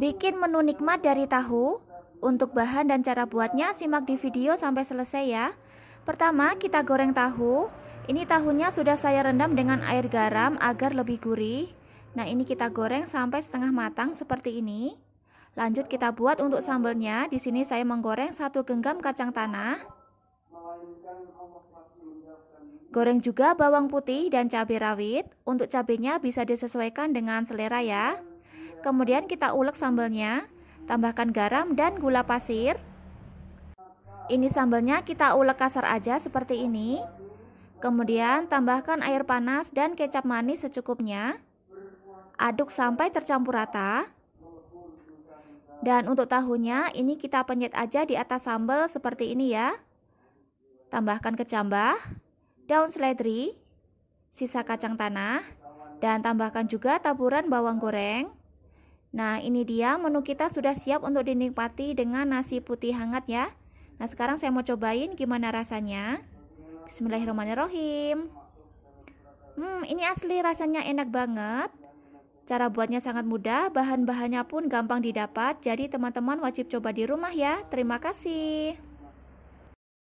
Bikin menu nikmat dari tahu. Untuk bahan dan cara buatnya simak di video sampai selesai ya. Pertama, kita goreng tahu. Ini tahunya sudah saya rendam dengan air garam agar lebih gurih. Nah, ini kita goreng sampai setengah matang seperti ini. Lanjut kita buat untuk sambalnya. Di sini saya menggoreng satu genggam kacang tanah. Goreng juga bawang putih dan cabai rawit. Untuk cabainya bisa disesuaikan dengan selera ya. Kemudian kita ulek sambalnya, tambahkan garam dan gula pasir. Ini sambalnya kita ulek kasar aja seperti ini. Kemudian tambahkan air panas dan kecap manis secukupnya. Aduk sampai tercampur rata. Dan untuk tahunya ini kita penyet aja di atas sambal seperti ini ya. Tambahkan kecambah, daun seledri, sisa kacang tanah, dan tambahkan juga taburan bawang goreng. Nah, ini dia menu kita sudah siap untuk dinikmati dengan nasi putih hangat ya. Nah, sekarang saya mau cobain gimana rasanya. Bismillahirrahmanirrahim. Hmm, ini asli rasanya enak banget. Cara buatnya sangat mudah, bahan-bahannya pun gampang didapat. Jadi teman-teman wajib coba di rumah ya. Terima kasih.